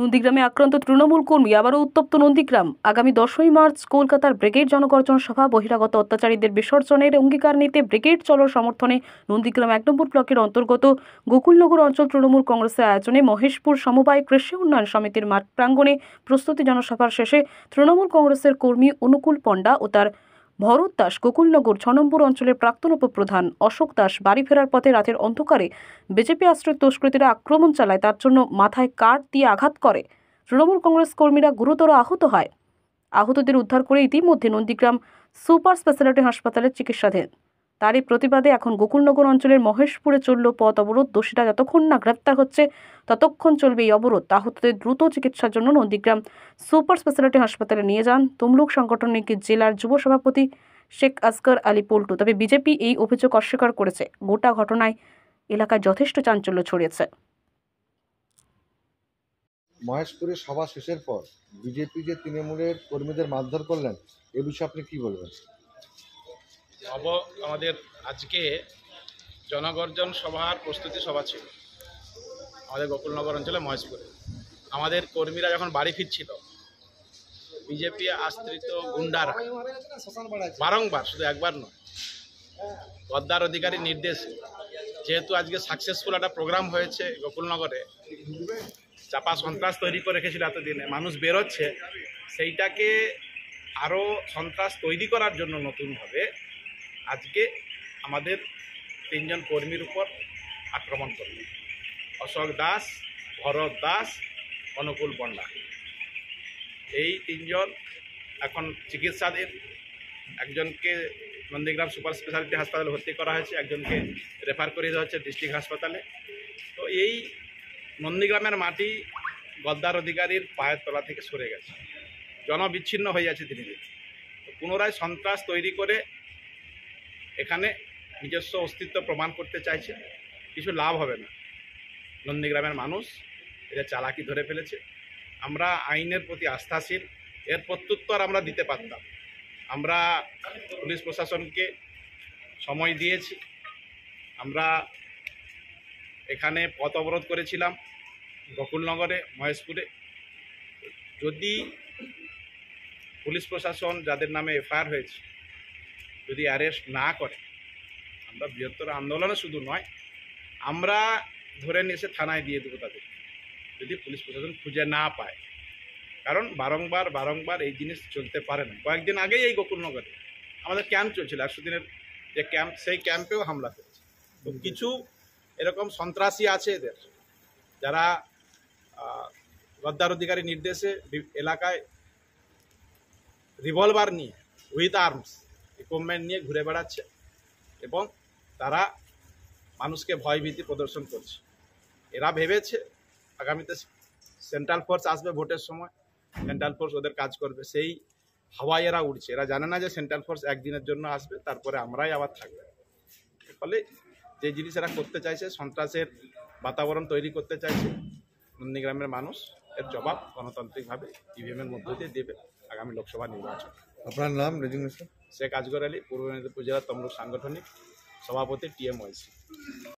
নন্দীগ্রামে আক্রান্ত তৃণমূল কর্মী আবারও উত্তপ্ত নন্দীগ্রাম আগামী দশই মার্চ কলকাতার ব্রিগেড জনগর্জন সভা বহিরাগত অত্যাচারীদের বিসর্জনের অঙ্গীকার নিতে ব্রিগেড চলার সমর্থনে নন্দীগ্রাম এক নম্বর ব্লকের অন্তর্গত গোকুলনগর অঞ্চল তৃণমূল কংগ্রেসের আয়োজনে মহেশপুর সমবায় কৃষি উন্নয়ন সমিতির মাঠ প্রাঙ্গণে প্রস্তুতি জনসভার শেষে তৃণমূল কংগ্রেসের কর্মী অনুকূল পণ্ডা ও তার ভরত দাস গোকুলনগর ছ নম্বর অঞ্চলের প্রাক্তন উপপ্রধান অশোক দাস বাড়ি ফেরার পথে রাতের অন্ধকারে বিজেপি আশ্রয় দুষ্কৃতীরা আক্রমণ চালায় তার জন্য মাথায় কাঠ দিয়ে আঘাত করে তৃণমূল কংগ্রেস কর্মীরা গুরুতর আহত হয় আহতদের উদ্ধার করে ইতিমধ্যে নন্দীগ্রাম সুপার স্পেশালিটি হাসপাতালে চিকিৎসাধীন তারই প্রতিবাদে এখন গোকুলনগর অঞ্চলের মহেশপুরে চলল পথ অবরোধ দোষীরা যতক্ষণ না গ্রেপ্তার হচ্ছে ততক্ষণ চলবে এই অবরোধ আহতদের দ্রুত চিকিৎসার জন্য নন্দীগ্রাম সুপার স্পেশালিটি হাসপাতালে নিয়ে যান তমলুক সংগঠনের জেলার যুব সভাপতি শেখ আসগর আলী পল্টু তবে বিজেপি এই অভিযোগ অস্বীকার করেছে গোটা ঘটনায় এলাকায় যথেষ্ট চাঞ্চল্য ছড়িয়েছে মহেশপুরে সভা শেষের পর বিজেপি যে তৃণমূলের কর্মীদের মারধর করলেন এ বিষয়ে আপনি কি বলবেন অব আমাদের আজকে জনগর্জন সভার প্রস্তুতি সভা ছিল আমাদের গোকুলনগর অঞ্চলে মহেশপুরে আমাদের কর্মীরা যখন বাড়ি ফিরছিল বিজেপি আশ্রিত গুন্ডারা বারংবার শুধু একবার নয় গদ্দার অধিকারী নির্দেশ যেহেতু আজকে সাকসেসফুল একটা প্রোগ্রাম হয়েছে গোকুলনগরে চাপা সন্ত্রাস তৈরি করে রেখেছিল এতদিনে মানুষ বেরোচ্ছে সেইটাকে আরও সন্ত্রাস তৈরি করার জন্য নতুনভাবে আজকে আমাদের তিনজন কর্মীর উপর আক্রমণ করল অশোক দাস ভরত দাস অনুকূল পণ্ডা এই তিনজন এখন চিকিৎসাধীন একজনকে নন্দীগ্রাম সুপার স্পেশালিটি হাসপাতালে ভর্তি করা হয়েছে একজনকে রেফার করে দেওয়া হচ্ছে ডিস্ট্রিক্ট হাসপাতালে তো এই নন্দীগ্রামের মাটি গদ্দার অধিকারীর পায়ের তলা থেকে সরে গেছে জনবিচ্ছিন্ন হয়ে যাচ্ছে ধীরে ধীরে পুনরায় সন্ত্রাস তৈরি করে এখানে নিজস্ব অস্তিত্ব প্রমাণ করতে চাইছে কিছু লাভ হবে না নন্দীগ্রামের মানুষ এটা চালাকি ধরে ফেলেছে আমরা আইনের প্রতি আস্থাশীল এর প্রত্যুত্তর আমরা দিতে পারতাম আমরা পুলিশ প্রশাসনকে সময় দিয়েছি আমরা এখানে পথ অবরোধ করেছিলাম গকুলনগরে মহেশপুরে যদি পুলিশ প্রশাসন যাদের নামে এফআইআর হয়েছে যদি অ্যারেস্ট না করে আমরা বৃহত্তর আন্দোলনে শুধু নয় আমরা ধরে নিয়ে এসে থানায় দিয়ে দেবো তাদের যদি পুলিশ প্রশাসন খুঁজে না পায় কারণ বারংবার বারংবার এই জিনিস চলতে পারে না কয়েকদিন আগেই এই গোকুলনগরে আমাদের ক্যাম্প চলছিল একশো দিনের যে ক্যাম্প সেই ক্যাম্পেও হামলা করেছে কিছু এরকম সন্ত্রাসী আছে এদের যারা গদ্দার অধিকারী নির্দেশে এলাকায় রিভলভার নিয়ে উইথ আর্মস গভর্নমেন্ট নিয়ে ঘুরে বেড়াচ্ছে এবং তারা মানুষকে ভয়ভীতি প্রদর্শন করছে এরা ভেবেছে আগামীতে সেন্ট্রাল ফোর্স আসবে ভোটের সময় সেন্ট্রাল ফোর্স ওদের কাজ করবে সেই হাওয়ায় এরা উঠছে এরা জানে না যে সেন্ট্রাল ফোর্স একদিনের জন্য আসবে তারপরে আমরাই আবার থাকবে ফলে যে জিনিস এরা করতে চাইছে সন্ত্রাসের বাতাবরণ তৈরি করতে চাইছে নন্দীগ্রামের মানুষ এর জবাব গণতান্ত্রিকভাবে ইভিএমের e মধ্য দিয়ে দেবে আগামী লোকসভা নির্বাচন আপনার নাম রেজিগনেশন শেখ আজগর আলী পূর্ব মেদিনীপুর জেলা তমলুক সাংগঠনিক সভাপতি টিএমওসি